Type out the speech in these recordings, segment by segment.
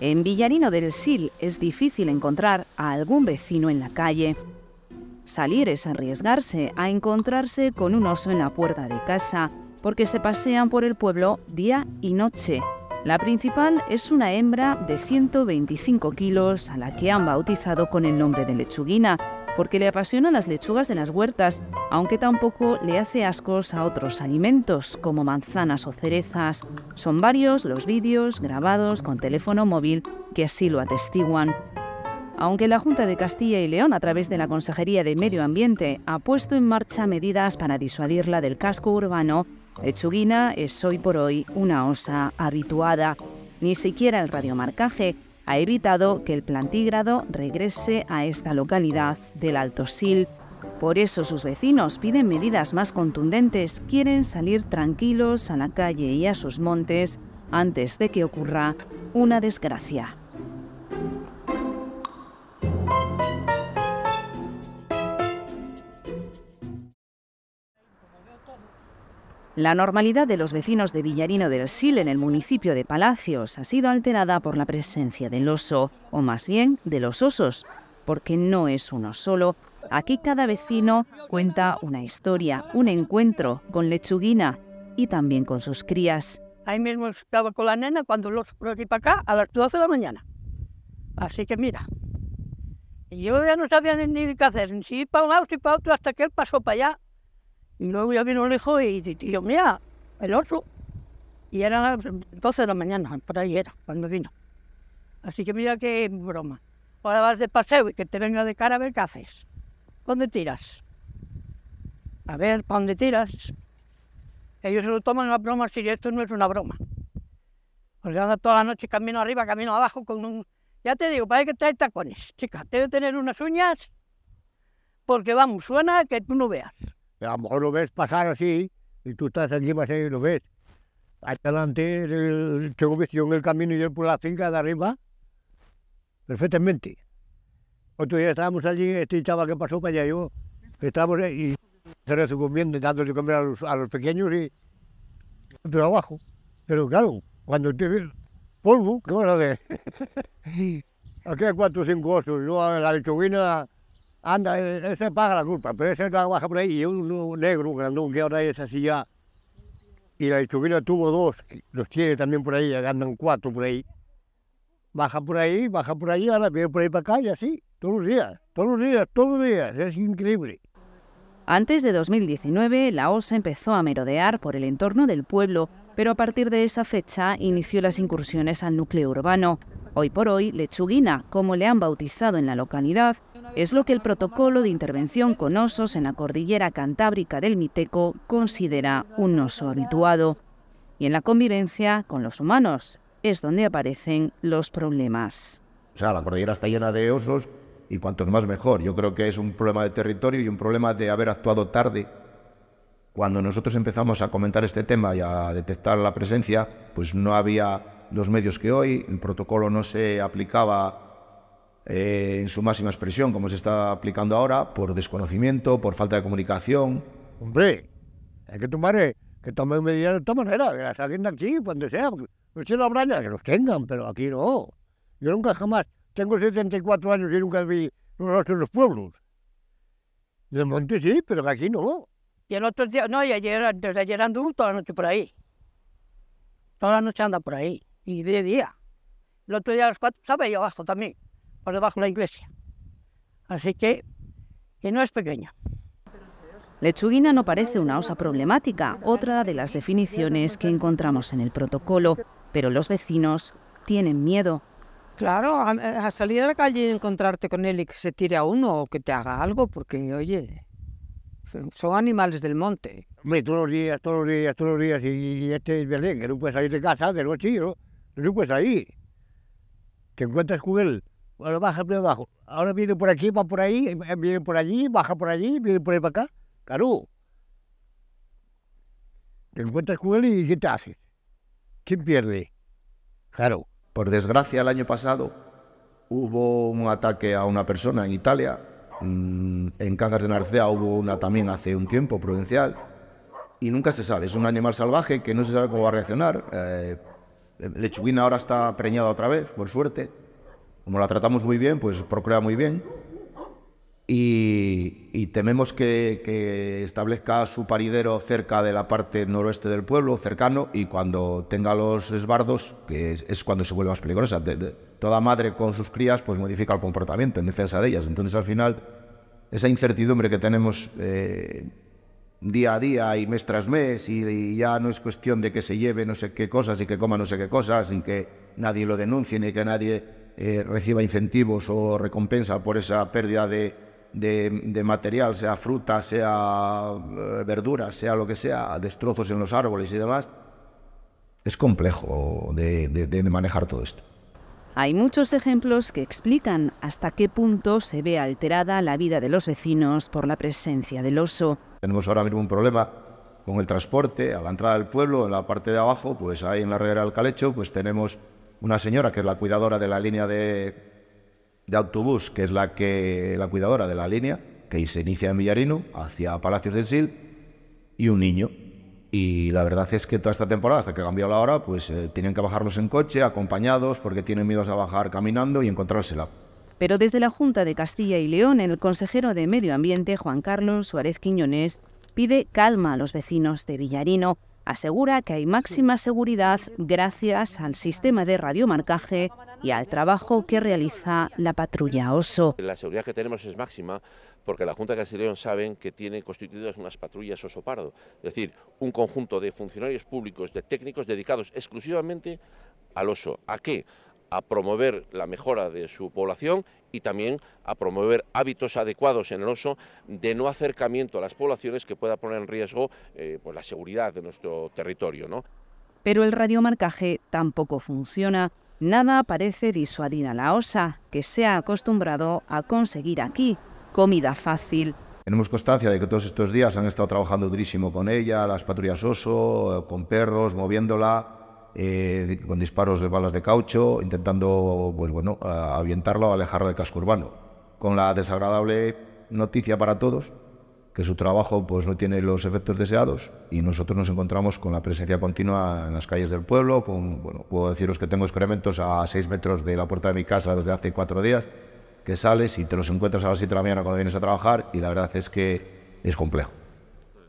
En Villarino del Sil es difícil encontrar a algún vecino en la calle. Salir es arriesgarse a encontrarse con un oso en la puerta de casa, porque se pasean por el pueblo día y noche. La principal es una hembra de 125 kilos a la que han bautizado con el nombre de lechuguina, porque le apasionan las lechugas de las huertas, aunque tampoco le hace ascos a otros alimentos, como manzanas o cerezas. Son varios los vídeos grabados con teléfono móvil que así lo atestiguan. Aunque la Junta de Castilla y León, a través de la Consejería de Medio Ambiente, ha puesto en marcha medidas para disuadirla del casco urbano, Lechuguina es hoy por hoy una osa habituada. Ni siquiera el radiomarcaje, ha evitado que el plantígrado regrese a esta localidad del Alto Sil. Por eso sus vecinos piden medidas más contundentes, quieren salir tranquilos a la calle y a sus montes antes de que ocurra una desgracia. La normalidad de los vecinos de Villarino del Sil en el municipio de Palacios ha sido alterada por la presencia del oso, o más bien de los osos, porque no es uno solo. Aquí cada vecino cuenta una historia, un encuentro con lechuguina y también con sus crías. Ahí mismo estaba con la nena cuando los por aquí para acá a las 12 de la mañana. Así que mira, yo ya no sabía ni qué hacer, ni si ir para un lado, si para otro, hasta que él pasó para allá y luego ya vino lejos y, y yo, mira, el otro. Y era entonces de la mañana, por ahí era, cuando vino. Así que mira qué broma. Ahora vas de paseo y que te venga de cara a ver qué haces. ¿Dónde tiras? A ver, ¿para dónde tiras? Ellos se lo toman a broma si esto no es una broma. Porque anda toda la noche camino arriba, camino abajo con un... Ya te digo, para que trae tacones, chicas. Debe tener unas uñas porque vamos, suena que tú no veas. A lo mejor lo ves pasar así y tú estás allí así y lo ves. Adelante, el, tengo visto en el camino y él por la finca de arriba, perfectamente. Otro día estábamos allí, este chaval que pasó para allá yo, estábamos y se comiendo dándole de comer a los, pequeños y trabajo. Pero claro, cuando te ves polvo, ¿qué vas a hacer? Aquí hay cuatro o cinco osos, yo la lechuguina anda, ese eh, eh, paga la culpa, pero ese baja por ahí, y un negro, un grandón que ahora es así ya. Y la lechuguina tuvo dos, los tiene también por ahí, andan cuatro por ahí. Baja por ahí, baja por ahí, ahora viene por ahí para acá y así, todos los días, todos los días, todos los días, es increíble. Antes de 2019, la OSA empezó a merodear por el entorno del pueblo, pero a partir de esa fecha inició las incursiones al núcleo urbano. Hoy por hoy, lechuguina, como le han bautizado en la localidad, es lo que el protocolo de intervención con osos en la cordillera cantábrica del Miteco considera un oso habituado. Y en la convivencia con los humanos es donde aparecen los problemas. O sea, la cordillera está llena de osos y cuantos más mejor. Yo creo que es un problema de territorio y un problema de haber actuado tarde. Cuando nosotros empezamos a comentar este tema y a detectar la presencia, pues no había los medios que hoy, el protocolo no se aplicaba eh, en su máxima expresión, como se está aplicando ahora, por desconocimiento, por falta de comunicación. Hombre, hay que tomar, eh, que tomen medidas de esta manera, que las saquen aquí, cuando sea. no se la habrán, que los tengan, pero aquí no. Yo nunca jamás, tengo 74 años y nunca vi los en los pueblos. De monte sí, pero aquí no. Y el otro día, no, y ayer, ayer anduvo toda la noche por ahí. Toda la noche anda por ahí, y de día. El otro día a las 4 ¿sabes? yo gasto también por debajo de la iglesia. Así que, que no es pequeña. Lechuguina no parece una osa problemática, otra de las definiciones que encontramos en el protocolo, pero los vecinos tienen miedo. Claro, a, salir a la calle y encontrarte con él y que se tire a uno o que te haga algo, porque oye, son animales del monte. Hombre, todos los días, todos los días, todos los días, y, este es Belén, que no puedes salir de casa de noche, ¿no? No puedes salir. Te encuentras con él baja abajo. Ahora viene por aquí, va por ahí, eh, eh, viene por allí, baja por allí, viene por ahí para acá. Claro. Te encuentras con él y ¿qué te haces? ¿Quién pierde? Claro. Por desgracia, el año pasado hubo un ataque a una persona en Italia. Mm, en Cangas de Narcea hubo una también hace un tiempo, provincial. Y nunca se sabe. Es un animal salvaje que no se sabe cómo va a reaccionar. Eh, lechuguina ahora está preñada otra vez, por suerte como la tratamos muy bien, pues procrea muy bien. Y, tememos que, establezca su paridero cerca de la parte noroeste del pueblo, cercano, y cuando tenga los esbardos, que es, cuando se vuelve más peligrosa. toda madre con sus crías pues modifica el comportamiento en defensa de ellas. Entonces al final esa incertidumbre que tenemos eh, día a día y mes tras mes y, ya no es cuestión de que se lleve no sé qué cosas y que coma no sé qué cosas sin que nadie lo denuncie ni que nadie eh, reciba incentivos o recompensa por esa pérdida de, de, material, sea fruta, sea eh, verdura, sea lo que sea, destrozos en los árboles y demás, es complejo de, de manejar todo esto. Hay muchos ejemplos que explican hasta qué punto se ve alterada la vida de los vecinos por la presencia del oso. Tenemos ahora mismo un problema con el transporte a la entrada del pueblo, en la parte de abajo, pues ahí en la Ribera del Calecho, pues tenemos una señora que es la cuidadora de la línea de, autobús, que es la, que, la cuidadora de la línea, que se inicia en Villarino hacia Palacios del Sil, y un niño. Y la verdad es que toda esta temporada, hasta que cambió la hora, pues eh, tienen que bajarlos en coche, acompañados, porque tienen miedo a bajar caminando y encontrársela. Pero desde la Junta de Castilla y León, el consejero de Medio Ambiente, Juan Carlos Suárez Quiñones, pide calma a los vecinos de Villarino asegura que hay máxima seguridad gracias al sistema de radiomarcaje y al trabajo que realiza la patrulla Oso. La seguridad que tenemos es máxima porque la Junta de Castilla y León saben que tiene constituidas unas patrullas Oso Pardo, es decir, un conjunto de funcionarios públicos, de técnicos dedicados exclusivamente al oso. ¿A qué? a promover la mejora de su población y también a promover hábitos adecuados en el oso de no acercamiento a las poblaciones que pueda poner en riesgo eh, pues la seguridad de nuestro territorio. ¿no? Pero el radiomarcaje tampoco funciona. Nada parece disuadir a la osa, que se ha acostumbrado a conseguir aquí comida fácil. Tenemos constancia de que todos estos días han estado trabajando durísimo con ella, las patrullas oso, con perros, moviéndola, eh, con disparos de balas de caucho, intentando pues bueno, avientarlo o alejarlo del casco urbano. Con la desagradable noticia para todos, que su trabajo pues, no tiene los efectos deseados y nosotros nos encontramos con la presencia continua en las calles del pueblo, con, bueno, puedo deciros que tengo excrementos a seis metros de la puerta de mi casa desde hace cuatro días, que sales y te los encuentras a las siete de la mañana cuando vienes a trabajar y la verdad es que es complejo.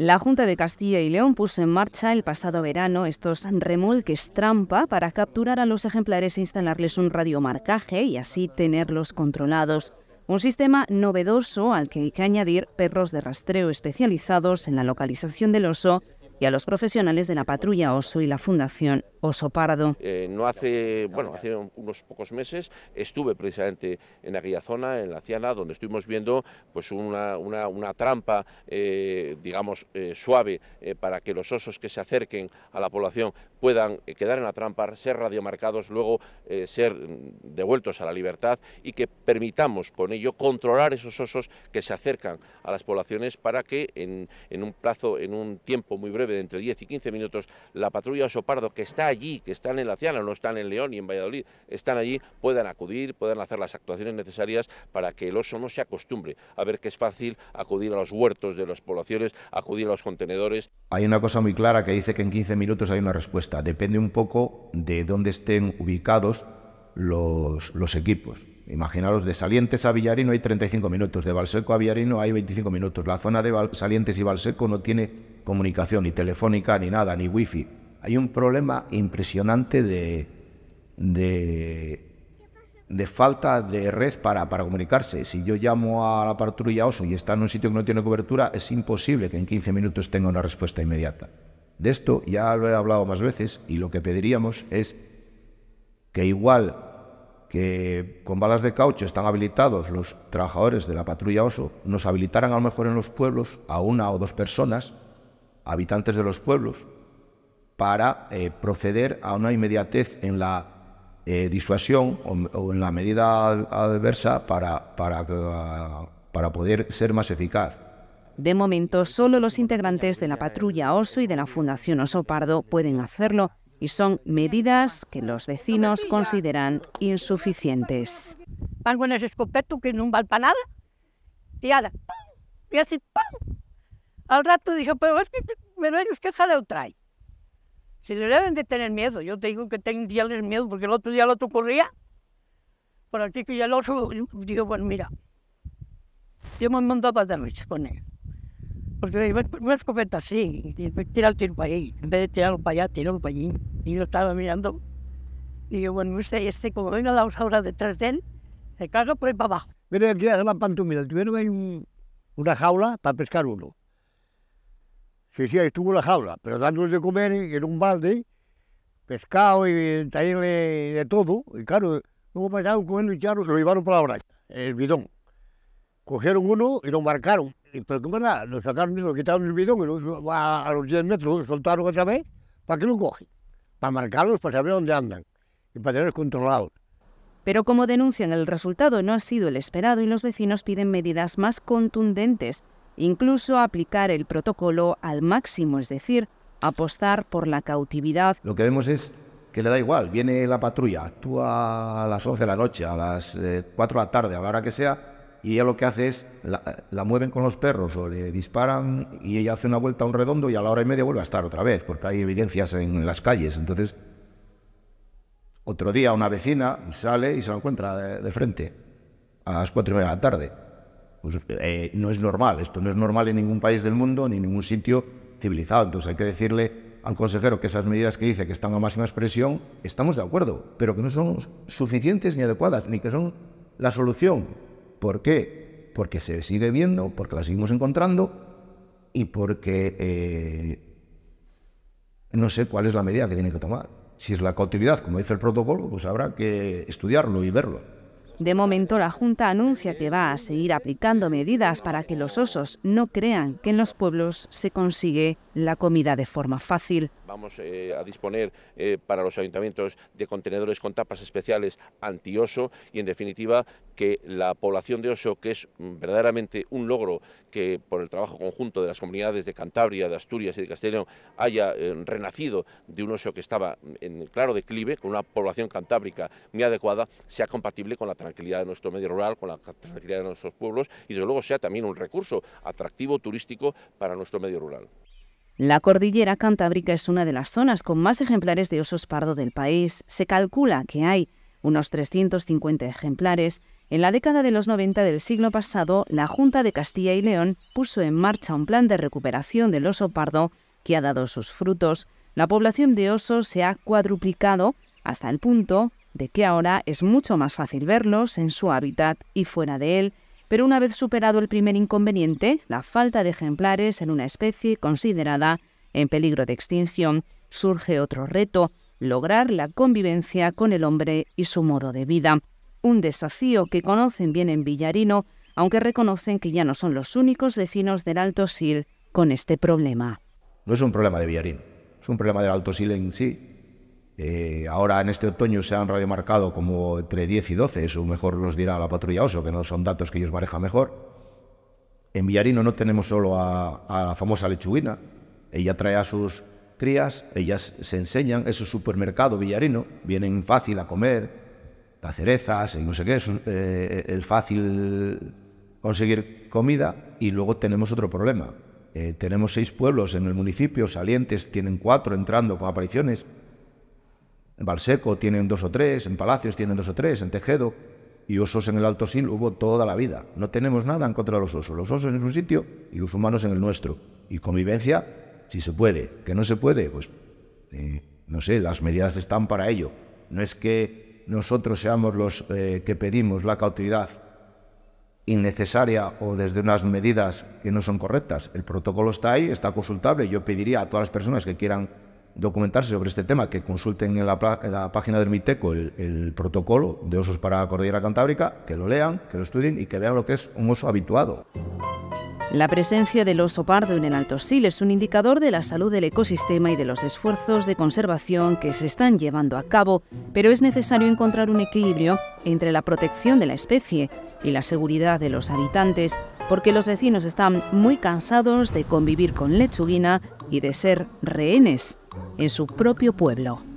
La Junta de Castilla y León puso en marcha el pasado verano estos remolques trampa para capturar a los ejemplares e instalarles un radiomarcaje y así tenerlos controlados. Un sistema novedoso al que hay que añadir perros de rastreo especializados en la localización del oso y a los profesionales de la patrulla oso y la Fundación Oso eh, no hace, bueno, hace unos pocos meses estuve precisamente en aquella zona, en la Ciana, donde estuvimos viendo pues una, una, trampa, eh, digamos, eh, suave para que los osos que se acerquen a la población puedan quedar en la trampa, ser radiomarcados, luego ser devueltos a la libertad y que permitamos con ello controlar esos osos que se acercan a las poblaciones para que en, un plazo, en un tiempo muy breve de entre 10 y 15 minutos, la patrulla osopardo que está allí, que están en la Ciana, no están en León y en Valladolid, están allí, puedan acudir, puedan hacer las actuaciones necesarias para que el oso no se acostumbre a ver que es fácil acudir a los huertos de las poblaciones, acudir a los contenedores. Hay una cosa muy clara que dice que en 15 minutos hay una respuesta. Depende un poco de dónde estén ubicados los, los equipos. Imaginaros, de Salientes a Villarino hay 35 minutos, de Balseco a Villarino hay 25 minutos. La zona de Salientes y Balseco no tiene comunicación, ni telefónica, ni nada, ni wifi hay un problema impresionante de, falta de red para, para, comunicarse. Si yo llamo a la patrulla OSO y está en un sitio que no tiene cobertura, es imposible que en 15 minutos tenga una respuesta inmediata. De esto ya lo he hablado más veces y lo que pediríamos es que igual que con balas de caucho están habilitados los trabajadores de la patrulla OSO, nos habilitaran a lo mejor en los pueblos a una o dos personas, habitantes de los pueblos, para eh, proceder a una inmediatez en la eh, disuasión o, en la medida adversa para, para, eh, para poder ser más eficaz. De momento, solo los integrantes de la patrulla Oso y de la Fundación Oso Pardo pueden hacerlo y son medidas que los vecinos consideran insuficientes. Van con el escopeto que no vale para nada y ahora, y así, Al rato dijo pero es que, ellos qué jaleo trae. Si deberían deben de tener miedo, yo te digo que tienen miedo porque el otro día lo otro corría. Por aquí que ya el otro, digo, bueno, mira, yo me mandaba damage con él. Porque una escopeta así, y tira el tiro para ahí, en vez de tirarlo para allá, tirarlo para allí. Y yo estaba mirando. Y yo, bueno, usted, este, como venga la osadura detrás de él, se caga por ahí para abajo. Mira, aquí hay la pantomima. Tuvieron ahí un, una jaula para pescar uno. Sí, sí, ahí estuvo la jaula, pero dándole de comer en un balde, pescado y traerle de todo. Y claro, luego pasaron con y charro que lo llevaron para la bracha, el bidón. Cogieron uno y lo marcaron. Y pero cómo nada, lo sacaron y lo quitaron el bidón y lo, a, a los 10 metros lo soltaron otra vez. ¿Para que lo cogen? Para marcarlos, para saber dónde andan y para tenerlos controlados. Pero como denuncian, el resultado no ha sido el esperado y los vecinos piden medidas más contundentes incluso aplicar el protocolo al máximo, es decir, apostar por la cautividad. Lo que vemos es que le da igual, viene la patrulla, actúa a las 11 de la noche, a las 4 eh, de la tarde, a la hora que sea, y ella lo que hace es, la, mueven con los perros o le disparan y ella hace una vuelta a un redondo y a la hora y media vuelve a estar otra vez, porque hay evidencias en las calles. Entonces, otro día una vecina sale y se encuentra de, de frente a las 4 y media de la tarde. Pues, eh, no es normal, esto no es normal en ningún país del mundo ni en ningún sitio civilizado. Entonces hay que decirle al consejero que esas medidas que dice que están a máxima expresión, estamos de acuerdo, pero que no son suficientes ni adecuadas, ni que son la solución. ¿Por qué? Porque se sigue viendo, porque la seguimos encontrando y porque eh, no sé cuál es la medida que tiene que tomar. Si es la cautividad, como dice el protocolo, pues habrá que estudiarlo y verlo. De momento, la Junta anuncia que va a seguir aplicando medidas para que los osos no crean que en los pueblos se consigue la comida de forma fácil. Vamos eh, a disponer eh, para los ayuntamientos de contenedores con tapas especiales anti y en definitiva que la población de oso, que es mm, verdaderamente un logro que por el trabajo conjunto de las comunidades de Cantabria, de Asturias y de Castellón haya eh, renacido de un oso que estaba en claro declive, con una población cantábrica muy adecuada, sea compatible con la tranquilidad de nuestro medio rural, con la tranquilidad de nuestros pueblos y desde luego sea también un recurso atractivo turístico para nuestro medio rural. La cordillera cantábrica es una de las zonas con más ejemplares de osos pardo del país. Se calcula que hay unos 350 ejemplares. En la década de los 90 del siglo pasado, la Junta de Castilla y León puso en marcha un plan de recuperación del oso pardo que ha dado sus frutos. La población de osos se ha cuadruplicado hasta el punto de que ahora es mucho más fácil verlos en su hábitat y fuera de él. Pero una vez superado el primer inconveniente, la falta de ejemplares en una especie considerada en peligro de extinción, surge otro reto, lograr la convivencia con el hombre y su modo de vida. Un desafío que conocen bien en Villarino, aunque reconocen que ya no son los únicos vecinos del Alto Sil con este problema. No es un problema de Villarino, es un problema del Alto Sil en sí, eh, ahora en este otoño se han radiomarcado como entre 10 y 12, eso mejor nos dirá la patrulla Oso, que no son datos que ellos manejan mejor. En Villarino no tenemos solo a, la famosa lechuguina, ella trae a sus crías, ellas se enseñan, es un supermercado villarino, vienen fácil a comer, las cerezas, y no sé qué, es eh, fácil conseguir comida y luego tenemos otro problema. Eh, tenemos seis pueblos en el municipio, salientes tienen cuatro entrando con apariciones, en Valseco tienen dos o tres, en Palacios tienen dos o tres, en Tejedo y osos en el Alto Sil hubo toda la vida. No tenemos nada en contra de los osos. Los osos en su sitio y los humanos en el nuestro. Y convivencia, si se puede. Que no se puede, pues eh, no sé, las medidas están para ello. No es que nosotros seamos los eh, que pedimos la cautividad innecesaria o desde unas medidas que no son correctas. El protocolo está ahí, está consultable. Yo pediría a todas las personas que quieran documentarse sobre este tema, que consulten en la, página del MITECO el, el, protocolo de osos para la Cordillera Cantábrica, que lo lean, que lo estudien y que vean lo que es un oso habituado. La presencia del oso pardo en el Alto Sil es un indicador de la salud del ecosistema y de los esfuerzos de conservación que se están llevando a cabo, pero es necesario encontrar un equilibrio entre la protección de la especie y la seguridad de los habitantes, porque los vecinos están muy cansados de convivir con lechuguina y de ser rehenes en su propio pueblo.